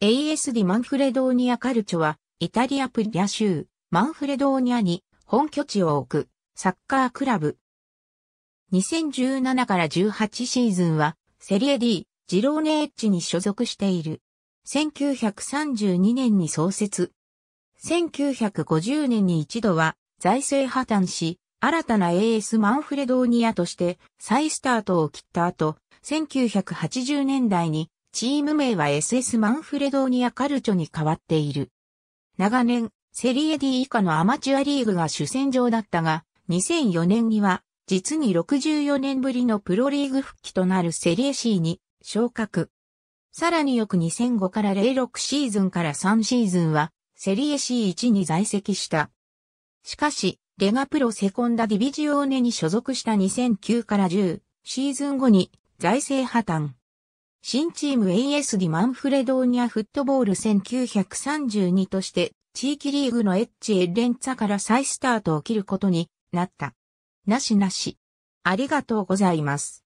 AS ディ・マンフレドーニア・カルチョは、イタリアプリア州、マンフレドーニアに本拠地を置く、サッカークラブ。2017から18シーズンは、セリエ D、ジローネエッジに所属している。1932年に創設。1950年に一度は、財政破綻し、新たな AS マンフレドーニアとして再スタートを切った後、1980年代にチーム名は SS マンフレドーニア・カルチョに変わっている。長年、セリエ D 以下のアマチュアリーグが主戦場だったが、2004年には、実に64年ぶりのプロリーグ復帰となるセリエ C に昇格。さらに翌2005から06シーズンから3シーズンは、セリエ C1 に在籍した。しかし、レガプロセコンダディビジオーネに所属した2009から10シーズン後に財政破綻。新チーム ASD マンフレドーニアフットボール1932として地域リーグのエッジエレンツァから再スタートを切ることになった。なしなし。ありがとうございます。